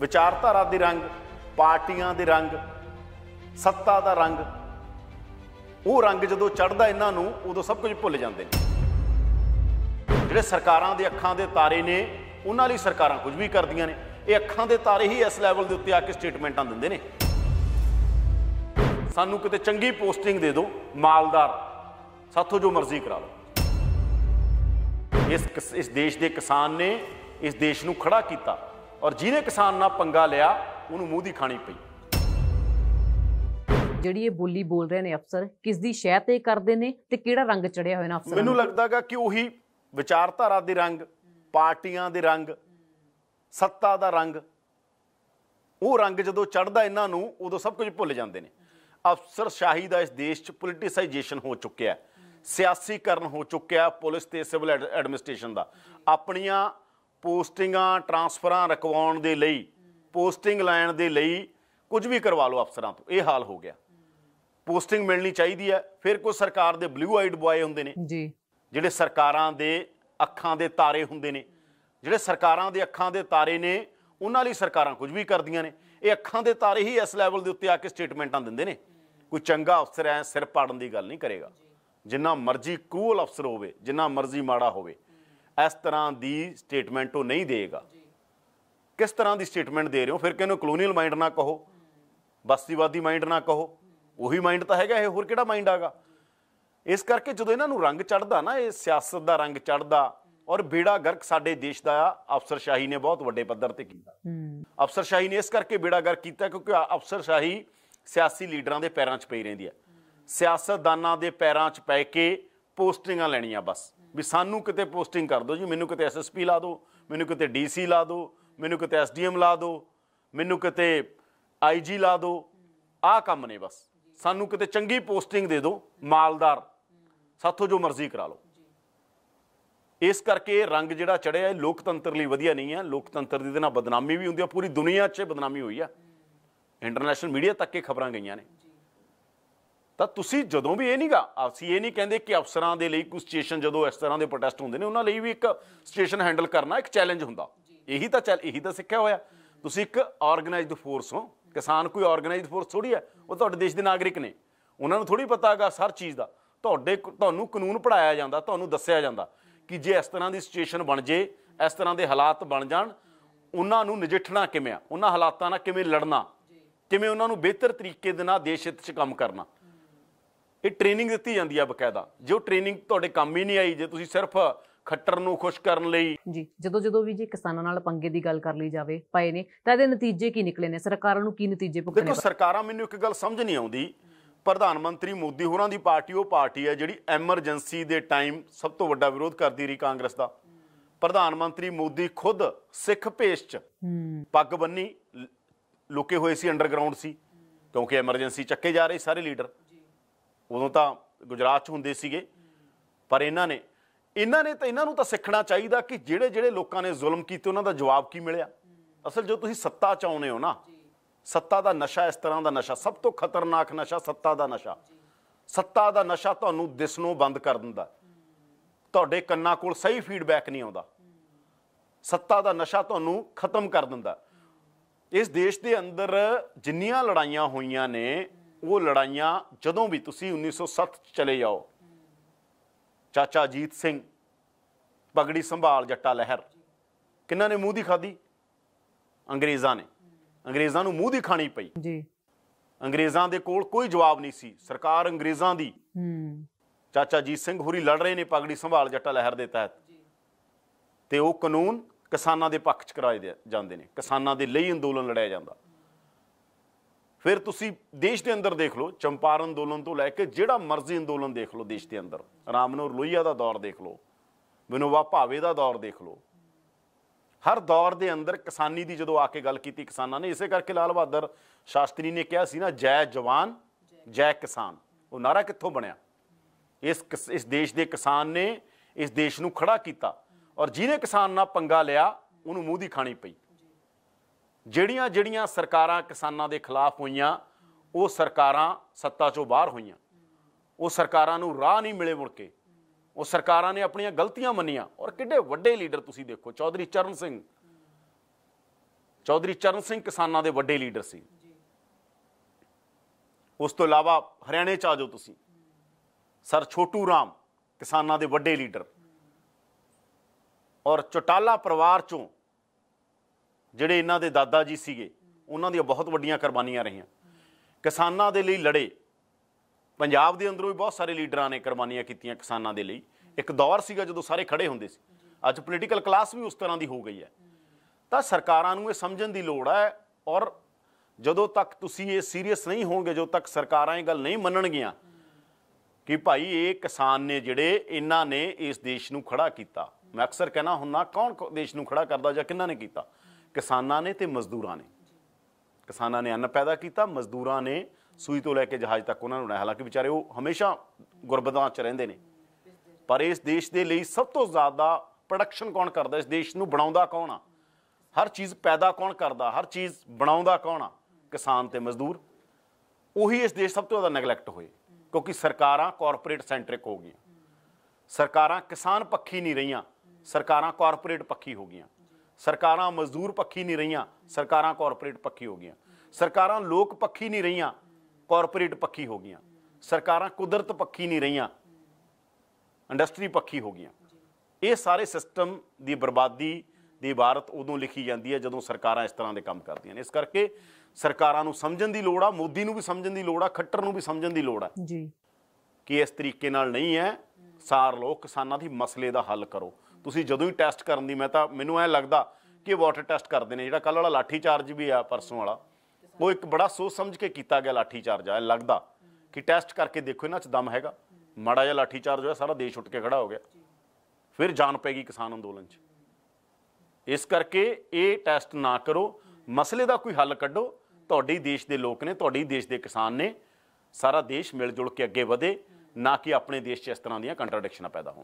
ਵਿਚਾਰਧਾਰਾ ਦੇ ਰੰਗ ਪਾਰਟੀਆਂ ਦੇ ਰੰਗ ਸੱਤਾ ਦਾ ਰੰਗ ਉਹ ਰੰਗ ਜਦੋਂ ਚੜਦਾ ਇਹਨਾਂ ਨੂੰ ਉਦੋਂ ਸਭ ਕੁਝ ਭੁੱਲ ਜਾਂਦੇ ਨੇ ਜਿਹੜੇ ਸਰਕਾਰਾਂ ਦੇ ਅੱਖਾਂ ਦੇ ਤਾਰੇ ਨੇ ਉਹਨਾਂ ਲਈ ਸਰਕਾਰਾਂ ਕੁਝ ਵੀ ਕਰਦੀਆਂ ਨੇ ਇਹ ਅੱਖਾਂ ਦੇ ਤਾਰੇ ਹੀ ਇਸ ਲੈਵਲ ਦੇ ਉੱਤੇ ਆ ਕੇ ਸਟੇਟਮੈਂਟਾਂ ਦਿੰਦੇ ਨੇ ਸਾਨੂੰ ਕਿਤੇ ਚੰਗੀ ਪੋਸਟਿੰਗ ਦੇ ਦਿਓ ਮਾਲਦਾਰ ਸਾਥੋਂ ਜੋ ਮਰਜ਼ੀ ਕਰਾ ਲਓ ਇਸ ਇਸ ਦੇਸ਼ ਦੇ ਕਿਸਾਨ ਨੇ ਇਸ ਦੇਸ਼ ਨੂੰ ਖੜਾ ਕੀਤਾ ਔਰ ਜਿਹਨੇ ਕਿਸਾਨ ਨਾਲ ਪੰਗਾ ਲਿਆ ਉਹਨੂੰ ਮੂੰਹ ਦੀ ਖਾਣੀ ਪਈ ਜਿਹੜੀ ਇਹ ਬੋਲੀ ਬੋਲ ਰਹੇ ਨੇ ਅਫਸਰ ਕਿਸ ਦੀ ਸ਼ਹਿ ਤੇ ਕਰਦੇ ਨੇ ਤੇ ਕਿਹੜਾ ਰੰਗ ਚੜਿਆ ਹੋਇਆ ਨਾ ਅਫਸਰ ਮੈਨੂੰ ਲੱਗਦਾਗਾ ਕਿ ਉਹੀ ਵਿਚਾਰਧਾਰਾ ਦੇ ਰੰਗ ਪਾਰਟੀਆਂ ਦੇ ਰੰਗ ਸੱਤਾ ਦਾ ਰੰਗ ਉਹ ਰੰਗ ਜਦੋਂ ਚੜਦਾ ਇਹਨਾਂ ਨੂੰ ਉਦੋਂ ਸਭ ਕੁਝ ਭੁੱਲ ਜਾਂਦੇ ਨੇ ਅਫਸਰ ਸ਼ਾਹੀ ਦਾ ਇਸ ਦੇਸ਼ 'ਚ ਪੋਲਿਟਿਸਾਈਜੇਸ਼ਨ ਹੋ ਚੁੱਕਿਆ ਸਿਆਸੀਕਰਨ ਹੋ ਚੁੱਕਿਆ ਪੁਲਿਸ ਤੇ ਸਿਵਲ ਐਡਮਿਨਿਸਟ੍ਰੇਸ਼ਨ ਦਾ ਆਪਣੀਆਂ ਪੋਸਟਿੰਗਾਂ ਟਰਾਂਸਫਰਾਂ ਰਕਵਾਉਣ ਦੇ ਲਈ ਪੋਸਟਿੰਗ ਲੈਣ ਦੇ ਲਈ ਕੁਝ ਵੀ ਕਰਵਾ ਲਓ ਅਫਸਰਾਂ ਤੋਂ ਇਹ ਹਾਲ ਹੋ ਗਿਆ ਪੋਸਟਿੰਗ ਮਿਲਣੀ ਚਾਹੀਦੀ ਹੈ ਫਿਰ ਕੋਈ ਸਰਕਾਰ ਦੇ ਬਲੂ ਆਈਡ ਬੁਆਏ ਹੁੰਦੇ ਨੇ ਜੀ ਜਿਹੜੇ ਸਰਕਾਰਾਂ ਦੇ ਅੱਖਾਂ ਦੇ ਤਾਰੇ ਹੁੰਦੇ ਨੇ ਜਿਹੜੇ ਸਰਕਾਰਾਂ ਦੇ ਅੱਖਾਂ ਦੇ ਤਾਰੇ ਨੇ ਉਹਨਾਂ ਲਈ ਸਰਕਾਰਾਂ ਕੁਝ ਵੀ ਕਰਦੀਆਂ ਨੇ ਇਹ ਅੱਖਾਂ ਦੇ ਤਾਰੇ ਹੀ ਇਸ ਲੈਵਲ ਦੇ ਉੱਤੇ ਆ ਕੇ ਸਟੇਟਮੈਂਟਾਂ ਦਿੰਦੇ ਨੇ ਕੋਈ ਚੰਗਾ ਅਫਸਰ ਐ ਸਿਰ ਪਾੜਨ ਦੀ ਗੱਲ ਨਹੀਂ ਕਰੇਗਾ ਜਿੰਨਾ ਮਰਜ਼ੀ ਕੂਲ ਅਫਸਰ ਹੋਵੇ ਜਿੰਨਾ ਮਰਜ਼ੀ ਮਾੜਾ ਹੋਵੇ ਇਸ ਤਰ੍ਹਾਂ ਦੀ ਸਟੇਟਮੈਂਟ ਉਹ ਨਹੀਂ ਦੇਗਾ ਕਿਸ ਤਰ੍ਹਾਂ ਦੀ ਸਟੇਟਮੈਂਟ ਦੇ ਰਹੇ ਹੋ ਫਿਰ ਕਿਹਨੂੰ ਕਲੋਨੀਅਲ ਮਾਈਂਡ ਨਾ ਕਹੋ ਬਸਤੀਵਾਦੀ ਮਾਈਂਡ ਨਾ ਕਹੋ ਉਹੀ ਮਾਈਂਡ ਤਾਂ ਹੈਗਾ ਇਹ ਹੋਰ ਕਿਹੜਾ ਮਾਈਂਡ ਆਗਾ ਇਸ ਕਰਕੇ ਜਦੋਂ ਇਹਨਾਂ ਨੂੰ ਰੰਗ ਚੜਦਾ ਨਾ ਇਹ ਸਿਆਸਤ ਦਾ ਰੰਗ ਚੜਦਾ ਔਰ ਬੇੜਾ ਗਰਕ ਸਾਡੇ ਦੇਸ਼ ਦਾ ਅਫਸਰਸ਼ਾਹੀ ਨੇ ਬਹੁਤ ਵੱਡੇ ਪੱਧਰ ਤੇ ਕੀਤਾ ਅਫਸਰਸ਼ਾਹੀ ਨੇ ਇਸ ਕਰਕੇ ਬੇੜਾ ਗਰਕ ਕੀਤਾ ਕਿਉਂਕਿ ਅਫਸਰਸ਼ਾਹੀ ਸਿਆਸੀ ਲੀਡਰਾਂ ਦੇ ਪੈਰਾਂ 'ਚ ਪਈ ਰਹਿੰਦੀ ਹੈ ਸਿਆਸਤਦਾਨਾਂ ਦੇ ਪੈਰਾਂ 'ਚ ਪੈ ਕੇ ਪੋਸਟਿੰਗਾਂ ਲੈਣੀਆਂ ਬਸ ਵੀ ਸਾਨੂੰ ਕਿਤੇ ਪੋਸਟਿੰਗ ਕਰ ਦਿਓ ਜੀ ਮੈਨੂੰ ਕਿਤੇ ਐਸਐਸਪੀ ਲਾ ਦਿਓ ਮੈਨੂੰ ਕਿਤੇ ਡੀਸੀ ਲਾ ਦਿਓ ਮੈਨੂੰ ਕਿਤੇ ਐਸਡੀਐਮ ਲਾ ਦਿਓ ਮੈਨੂੰ ਕਿਤੇ ਆਈਜੀ ਲਾ ਦਿਓ ਆਹ ਕੰਮ ਨੇ ਬਸ ਸਾਨੂੰ ਕਿਤੇ ਚੰਗੀ ਪੋਸਟਿੰਗ ਦੇ ਦਿਓ ਮਾਲਦਾਰ ਸਾਥੋਂ ਜੋ ਮਰਜ਼ੀ ਕਰਾ ਲਓ ਇਸ ਕਰਕੇ ਰੰਗ ਜਿਹੜਾ ਚੜਿਆ ਹੈ ਲੋਕਤੰਤਰ ਲਈ ਵਧੀਆ ਨਹੀਂ ਹੈ ਲੋਕਤੰਤਰ ਦੀ ਦੇ ਨਾਲ ਬਦਨਾਮੀ ਵੀ ਹੁੰਦੀ ਹੈ ਪੂਰੀ ਦੁਨੀਆ 'ਚ ਬਦਨਾਮੀ ਹੋਈ ਆ ਇੰਟਰਨੈਸ਼ਨਲ ਮੀਡੀਆ ਤੱਕ ਇਹ ਖਬਰਾਂ ਗਈਆਂ ਨੇ ਤਾਂ ਤੁਸੀਂ ਜਦੋਂ ਵੀ ਇਹ ਨਹੀਂਗਾ ਅਸੀਂ ਇਹ ਨਹੀਂ ਕਹਿੰਦੇ ਕਿ ਅਫਸਰਾਂ ਦੇ ਲਈ ਕੋਈ ਸਿਚੁਏਸ਼ਨ ਜਦੋਂ ਇਸ ਤਰ੍ਹਾਂ ਦੇ ਪ੍ਰੋਟੈਸਟ ਹੁੰਦੇ ਨੇ ਉਹਨਾਂ ਲਈ ਵੀ ਇੱਕ ਸਿਚੁਏਸ਼ਨ ਹੈਂਡਲ ਕਰਨਾ ਇੱਕ ਚੈਲੰਜ ਹੁੰਦਾ ਇਹੀ ਤਾਂ ਚੱਲ ਇਹੀ ਤਾਂ ਸਿੱਖਿਆ ਹੋਇਆ ਤੁਸੀਂ ਇੱਕ ਆਰਗੇਨਾਈਜ਼ਡ ਫੋਰਸ ਹੋ ਕਿਸਾਨ ਕੋਈ ਆਰਗੇਨਾਈਜ਼ਡ ਫੋਰਸ ਥੋੜੀ ਹੈ ਉਹ ਤੁਹਾਡੇ ਦੇਸ਼ ਦੇ ਨਾਗਰਿਕ ਨੇ ਉਹਨਾਂ ਨੂੰ ਥੋੜੀ ਪਤਾ ਹੈਗਾ ਹਰ ਚੀਜ਼ ਦਾ ਤੁਹਾਡੇ ਤੁਹਾਨੂੰ ਕਾਨੂੰਨ ਪੜਾਇਆ ਜਾਂਦਾ ਤੁਹਾਨੂੰ ਦੱਸਿਆ ਜਾਂਦਾ ਕਿ ਜੇ ਇਸ ਤਰ੍ਹਾਂ ਦੀ ਸਿਚੁਏਸ਼ਨ ਬਣ ਜੇ ਇਸ ਤਰ੍ਹਾਂ ਦੇ ਹਾਲਾਤ ਬਣ ਜਾਣ ਉਹਨਾਂ ਨੂੰ ਨਜਿੱਠਣਾ ਕਿਵੇਂ ਆ ਉਹਨਾਂ ਹਾਲਾਤਾਂ ਨਾਲ ਕਿਵੇਂ ਲੜਨਾ ਕਿਵੇਂ ਉਹਨਾਂ ਨੂੰ ਬਿਹਤਰ ਤਰੀਕੇ ਦੇ ਨਾਲ ਦੇਸ਼ ਹਿੱਤ 'ਚ ਕੰਮ ਕਰਨਾ ਇਹ ਟ੍ਰੇਨਿੰਗ ਦਿੱਤੀ ਜਾਂਦੀ ਆ ਬਕਾਇਦਾ ਜੇ ਉਹ ਟ੍ਰੇਨਿੰਗ ਤੁਹਾਡੇ ਕੰਮ ਹੀ ਨਹੀਂ ਆਈ ਜੇ ਤੁਸੀਂ ਸਿਰਫ ਖੱਟਰ ਨੂੰ ਖੁਸ਼ ਕਰਨ ਲਈ ਜੀ ਜਦੋਂ ਜਦੋਂ ਵੀ ਜੀ ਕਿਸਾਨਾਂ ਨਾਲ ਪੰਗੇ ਦੀ ਗੱਲ ਕਰ ਲਈ ਜਾਵੇ ਪਏ ਨੇ ਤਾਂ ਇਹਦੇ ਨਤੀਜੇ ਕੀ ਨਿਕਲੇ ਨੇ ਸਰਕਾਰਾਂ ਨੂੰ ਕੀ ਨਤੀਜੇ ਭੁਗਤਣੇ ਦੇਖੋ ਸਰਕਾਰਾਂ ਮੈਨੂੰ ਇੱਕ ਗੱਲ ਸਮਝ ਨਹੀਂ ਆਉਂਦੀ ਪ੍ਰਧਾਨ ਮੰਤਰੀ ਮੋਦੀ ਹੋਰਾਂ ਦੀ ਪਾਰਟੀ ਉਹ ਪਾਰਟੀ ਹੈ ਜਿਹੜੀ ਐਮਰਜੈਂਸੀ ਦੇ ਟਾਈਮ ਸਭ ਤੋਂ ਵੱਡਾ ਵਿਰੋਧ ਕਰਦੀ ਰਹੀ ਕਾਂਗਰਸ ਦਾ ਪ੍ਰਧਾਨ ਮੰਤਰੀ ਮੋਦੀ ਖੁਦ ਸਿੱਖ ਭੇਸ ਚ ਪੱਗ ਬੰਨੀ ਲੁਕੇ ਹੋਏ ਸੀ ਅੰਡਰਗਰਾਉਂਡ ਸੀ ਕਿਉਂਕਿ ਐਮਰਜੈਂਸੀ ਚੱਕੇ ਜਾ ਰਹੇ ਸਾਰੇ ਲੀਡਰ ਉਦੋਂ ਤਾਂ ਗੁਜਰਾਤ 'ਚ ਹੁੰਦੇ ਸੀਗੇ ਪਰ ਇਹਨਾਂ ਨੇ ਇਹਨਾਂ ਨੇ ਤਾਂ ਇਹਨਾਂ ਨੂੰ ਤਾਂ ਸਿੱਖਣਾ ਚਾਹੀਦਾ ਕਿ ਜਿਹੜੇ ਜਿਹੜੇ ਲੋਕਾਂ ਨੇ ਜ਼ੁਲਮ ਕੀਤੇ ਉਹਨਾਂ ਦਾ ਜਵਾਬ ਕੀ ਮਿਲਿਆ ਅਸਲ ਜੋ ਤੁਸੀਂ ਸੱਤਾ ਚਾਹੁੰਦੇ ਹੋ ਨਾ ਸੱਤਾ ਦਾ ਨਸ਼ਾ ਇਸ ਤਰ੍ਹਾਂ ਦਾ ਨਸ਼ਾ ਸਭ ਤੋਂ ਖਤਰਨਾਕ ਨਸ਼ਾ ਸੱਤਾ ਦਾ ਨਸ਼ਾ ਸੱਤਾ ਦਾ ਨਸ਼ਾ ਤੁਹਾਨੂੰ ਦਿਸਣੋਂ ਬੰਦ ਕਰ ਦਿੰਦਾ ਤੁਹਾਡੇ ਕੰਨਾਂ ਕੋਲ ਸਹੀ ਫੀਡਬੈਕ ਨਹੀਂ ਆਉਂਦਾ ਸੱਤਾ ਦਾ ਨਸ਼ਾ ਤੁਹਾਨੂੰ ਖਤਮ ਕਰ ਦਿੰਦਾ ਇਸ ਦੇਸ਼ ਦੇ ਅੰਦਰ ਜਿੰਨੀਆਂ ਲੜਾਈਆਂ ਹੋਈਆਂ ਨੇ ਉਹ ਲੜਾਈਆਂ ਜਦੋਂ ਵੀ ਤੁਸੀਂ 1907 ਚਲੇ ਜਾਓ ਚਾਚਾ ਜੀਤ ਸਿੰਘ ਪਗੜੀ ਸੰਭਾਲ ਜੱਟਾ ਲਹਿਰ ਕਿੰਨਾਂ ਨੇ ਮੂੰਹ ਦੀ ਖਾਦੀ ਅੰਗਰੇਜ਼ਾਂ ਨੇ ਅੰਗਰੇਜ਼ਾਂ ਨੂੰ ਮੂੰਹ ਦੀ ਖਾਣੀ ਪਈ ਜੀ ਅੰਗਰੇਜ਼ਾਂ ਦੇ ਕੋਲ ਕੋਈ ਜਵਾਬ ਨਹੀਂ ਸੀ ਸਰਕਾਰ ਅੰਗਰੇਜ਼ਾਂ ਦੀ ਹੂੰ ਚਾਚਾ ਜੀਤ ਸਿੰਘ ਹੋਰੀ ਲੜ ਰਹੇ ਨੇ ਪਗੜੀ ਸੰਭਾਲ ਜੱਟਾ ਲਹਿਰ ਦੇ ਤਹਿਤ ਤੇ ਉਹ ਕਾਨੂੰਨ ਕਿਸਾਨਾਂ ਦੇ ਪੱਖ 'ਚ ਕਰਾਏ ਜਾਂਦੇ ਨੇ ਕਿਸਾਨਾਂ ਦੇ ਲਈ ਅੰਦੋਲਨ ਲੜਾਇਆ ਜਾਂਦਾ ਫਿਰ ਤੁਸੀਂ ਦੇਸ਼ ਦੇ ਅੰਦਰ ਦੇਖ ਲਓ ਚੰਪਾਰਨ ਅੰਦੋਲਨ ਤੋਂ ਲੈ ਕੇ ਜਿਹੜਾ ਮਰਜ਼ੀ ਅੰਦੋਲਨ ਦੇਖ ਲਓ ਦੇਸ਼ ਦੇ ਅੰਦਰ ਰਾਮਨੋਰ ਲੋਹੀਆ ਦਾ ਦੌਰ ਦੇਖ ਲਓ ਵਿਨੋਵਾ ਭਾਵੇ ਦਾ ਦੌਰ ਦੇਖ ਲਓ ਹਰ ਦੌਰ ਦੇ ਅੰਦਰ ਕਿਸਾਨੀ ਦੀ ਜਦੋਂ ਆ ਕੇ ਗੱਲ ਕੀਤੀ ਕਿਸਾਨਾਂ ਨੇ ਇਸੇ ਕਰਕੇ ਲਾਲ ਬਹਾਦਰ ਸ਼ਾਸਤਰੀ ਨੇ ਕਿਹਾ ਸੀ ਨਾ ਜੈ ਜਵਾਨ ਜੈ ਕਿਸਾਨ ਉਹ ਨਾਰਾ ਕਿੱਥੋਂ ਬਣਿਆ ਇਸ ਇਸ ਦੇਸ਼ ਦੇ ਕਿਸਾਨ ਨੇ ਇਸ ਦੇਸ਼ ਨੂੰ ਖੜਾ ਕੀਤਾ ਔਰ ਜਿਹਨੇ ਕਿਸਾਨ ਨਾਲ ਪੰਗਾ ਲਿਆ ਉਹਨੂੰ ਮੂੰਹ ਦੀ ਖਾਣੀ ਪਈ ਜਿਹੜੀਆਂ ਜਿਹੜੀਆਂ ਸਰਕਾਰਾਂ ਕਿਸਾਨਾਂ ਦੇ ਖਿਲਾਫ ਹੋਈਆਂ ਉਹ ਸਰਕਾਰਾਂ ਸੱਤਾ ਚੋਂ ਬਾਹਰ ਹੋਈਆਂ ਉਹ ਸਰਕਾਰਾਂ ਨੂੰ ਰਾਹ ਨਹੀਂ ਮਿਲੇ ਮੁੜ ਕੇ ਉਹ ਸਰਕਾਰਾਂ ਨੇ ਆਪਣੀਆਂ ਗਲਤੀਆਂ ਮੰਨੀਆਂ ਔਰ ਕਿੱਡੇ ਵੱਡੇ ਲੀਡਰ ਤੁਸੀਂ ਦੇਖੋ ਚੌਧਰੀ ਚਰਨ ਸਿੰਘ ਚੌਧਰੀ ਚਰਨ ਸਿੰਘ ਕਿਸਾਨਾਂ ਦੇ ਵੱਡੇ ਲੀਡਰ ਸੀ ਉਸ ਤੋਂ ਇਲਾਵਾ ਹਰਿਆਣੇ ਚ ਆ ਜਾਓ ਤੁਸੀਂ ਸਰ ਛੋਟੂ ਰਾਮ ਕਿਸਾਨਾਂ ਦੇ ਵੱਡੇ ਲੀਡਰ ਔਰ ਚਟਾਲਾ ਪਰਿਵਾਰ ਚੋਂ ਜਿਹੜੇ ਇਹਨਾਂ ਦੇ ਦਾਦਾ ਜੀ ਸੀਗੇ ਉਹਨਾਂ ਦੀਆਂ ਬਹੁਤ ਵੱਡੀਆਂ ਕੁਰਬਾਨੀਆਂ ਰਹੀਆਂ ਕਿਸਾਨਾਂ ਦੇ ਲਈ ਲੜੇ ਪੰਜਾਬ ਦੇ ਅੰਦਰੋਂ ਵੀ ਬਹੁਤ ਸਾਰੇ ਲੀਡਰਾਂ ਨੇ ਕੁਰਬਾਨੀਆਂ ਕੀਤੀਆਂ ਕਿਸਾਨਾਂ ਦੇ ਲਈ ਇੱਕ ਦੌਰ ਸੀਗਾ ਜਦੋਂ ਸਾਰੇ ਖੜੇ ਹੁੰਦੇ ਸੀ ਅੱਜ ਪੋਲੀਟੀਕਲ ਕਲਾਸ ਵੀ ਉਸ ਤਰ੍ਹਾਂ ਦੀ ਹੋ ਗਈ ਹੈ ਤਾਂ ਸਰਕਾਰਾਂ ਨੂੰ ਇਹ ਸਮਝਣ ਦੀ ਲੋੜ ਹੈ ਔਰ ਜਦੋਂ ਤੱਕ ਤੁਸੀਂ ਇਹ ਸੀਰੀਅਸ ਨਹੀਂ ਹੋਵੋਗੇ ਜਦੋਂ ਤੱਕ ਸਰਕਾਰਾਂ ਇਹ ਗੱਲ ਨਹੀਂ ਮੰਨਣਗੀਆਂ ਕਿ ਭਾਈ ਇਹ ਕਿਸਾਨ ਨੇ ਜਿਹੜੇ ਇਹਨਾਂ ਨੇ ਇਸ ਦੇਸ਼ ਨੂੰ ਖੜਾ ਕੀਤਾ ਮੈਂ ਅਕਸਰ ਕਹਿਣਾ ਹੁੰਨਾ ਕੌਣ ਦੇਸ਼ ਨੂੰ ਖੜਾ ਕਰਦਾ ਜਾਂ ਕਿੰਨਾ ਨੇ ਕੀਤਾ ਕਿਸਾਨਾਂ ਨੇ ਤੇ ਮਜ਼ਦੂਰਾਂ ਨੇ ਕਿਸਾਨਾਂ ਨੇ ਅੰਨ ਪੈਦਾ ਕੀਤਾ ਮਜ਼ਦੂਰਾਂ ਨੇ ਸੂਈ ਤੋਂ ਲੈ ਕੇ ਜਹਾਜ਼ ਤੱਕ ਉਹਨਾਂ ਨੂੰ ਹਾਲਾਂਕਿ ਵਿਚਾਰੇ ਉਹ ਹਮੇਸ਼ਾ ਗੁਰਬਦਾਂ 'ਚ ਰਹਿੰਦੇ ਨੇ ਪਰ ਇਸ ਦੇਸ਼ ਦੇ ਲਈ ਸਭ ਤੋਂ ਜ਼ਿਆਦਾ ਪ੍ਰੋਡਕਸ਼ਨ ਕੌਣ ਕਰਦਾ ਇਸ ਦੇਸ਼ ਨੂੰ ਬਣਾਉਂਦਾ ਕੌਣ ਆ ਹਰ ਚੀਜ਼ ਪੈਦਾ ਕੌਣ ਕਰਦਾ ਹਰ ਚੀਜ਼ ਬਣਾਉਂਦਾ ਕੌਣ ਆ ਕਿਸਾਨ ਤੇ ਮਜ਼ਦੂਰ ਉਹੀ ਇਸ ਦੇਸ਼ ਸਭ ਤੋਂ ਜ਼ਿਆਦਾ ਨੈਗਲੈਕਟ ਹੋਏ ਕਿਉਂਕਿ ਸਰਕਾਰਾਂ ਕਾਰਪੋਰੇਟ ਸੈਂਟ੍ਰਿਕ ਹੋ ਗਈਆਂ ਸਰਕਾਰਾਂ ਕਿਸਾਨ ਪੱਖੀ ਨਹੀਂ ਰਹੀਆਂ ਸਰਕਾਰਾਂ ਕਾਰਪੋਰੇਟ ਪੱਖੀ ਹੋ ਗਈਆਂ ਸਰਕਾਰਾਂ ਮਜ਼ਦੂਰ ਪੱਖੀ ਨਹੀਂ ਰਹੀਆਂ ਸਰਕਾਰਾਂ ਕਾਰਪੋਰੇਟ ਪੱਖੀ ਹੋ ਗਈਆਂ ਸਰਕਾਰਾਂ ਲੋਕ ਪੱਖੀ ਨਹੀਂ ਰਹੀਆਂ ਕਾਰਪੋਰੇਟ ਪੱਖੀ ਹੋ ਗਈਆਂ ਸਰਕਾਰਾਂ ਕੁਦਰਤ ਪੱਖੀ ਨਹੀਂ ਰਹੀਆਂ ਇੰਡਸਟਰੀ ਪੱਖੀ ਹੋ ਗਈਆਂ ਇਹ ਸਾਰੇ ਸਿਸਟਮ ਦੀ ਬਰਬਾਦੀ ਦੀ ਇਬਾਰਤ ਉਦੋਂ ਲਿਖੀ ਜਾਂਦੀ ਹੈ ਜਦੋਂ ਸਰਕਾਰਾਂ ਇਸ ਤਰ੍ਹਾਂ ਦੇ ਕੰਮ ਕਰਦੀਆਂ ਨੇ ਇਸ ਕਰਕੇ ਸਰਕਾਰਾਂ ਨੂੰ ਸਮਝਣ ਦੀ ਲੋੜ ਆ ਮੋਦੀ ਨੂੰ ਵੀ ਸਮਝਣ ਦੀ ਲੋੜ ਆ ਖੱਟਰ ਨੂੰ ਵੀ ਸਮਝਣ ਦੀ ਲੋੜ ਆ ਜੀ ਕਿ ਇਸ ਤਰੀਕੇ ਨਾਲ ਨਹੀਂ ਹੈ ਸਾਰ ਲੋਕ ਕਿਸਾਨਾਂ ਦੀ ਮਸਲੇ ਦਾ ਹੱਲ ਕਰੋ ਤੁਸੀਂ ਜਦੋਂ ਹੀ ਟੈਸਟ ਕਰਨ ਦੀ ਮੈਂ ਤਾਂ ਮੈਨੂੰ ਐ ਲੱਗਦਾ ਕਿ ਵਾਟਰ ਟੈਸਟ ਕਰਦੇ ਨੇ ਜਿਹੜਾ ਕੱਲ ਵਾਲਾ ਲਾਠੀ ਚਾਰਜ ਵੀ ਆ ਪਰਸੋਂ ਵਾਲਾ ਉਹ ਇੱਕ ਬੜਾ ਸੋਚ ਸਮਝ ਕੇ ਕੀਤਾ ਗਿਆ ਲਾਠੀ ਚਾਰਜ ਆ ਲੱਗਦਾ ਕਿ ਟੈਸਟ ਕਰਕੇ ਦੇਖੋ ਇਹਨਾਂ 'ਚ ਦਮ ਹੈਗਾ ਮਾੜਾ ਜਿਹਾ ਲਾਠੀ ਚਾਰਜ ਹੋਇਆ ਸਾਰਾ ਦੇਸ਼ ਉੱਠ ਕੇ ਖੜਾ ਹੋ ਗਿਆ ਫਿਰ ਜਾਨ ਪੈਗੀ ਕਿਸਾਨ ਅੰਦੋਲਨ 'ਚ ਇਸ ਕਰਕੇ ਇਹ ਟੈਸਟ ਨਾ ਕਰੋ ਮਸਲੇ ਦਾ ਕੋਈ ਹੱਲ ਕੱਢੋ ਤੁਹਾਡੀ ਦੇਸ਼ ਦੇ ਲੋਕ ਨੇ ਤੁਹਾਡੀ ਦੇਸ਼ ਦੇ ਕਿਸਾਨ ਨੇ ਸਾਰਾ ਦੇਸ਼ ਮਿਲ ਜੁਲ ਕੇ ਅੱਗੇ ਵਧੇ ਨਾ ਕਿ ਆਪਣੇ ਦੇਸ਼ 'ਚ ਇਸ ਤਰ੍ਹਾਂ ਦੀਆਂ ਕੰਟਰਡਿਕਸ਼ਨਾਂ ਪੈਦਾ ਹੋਣ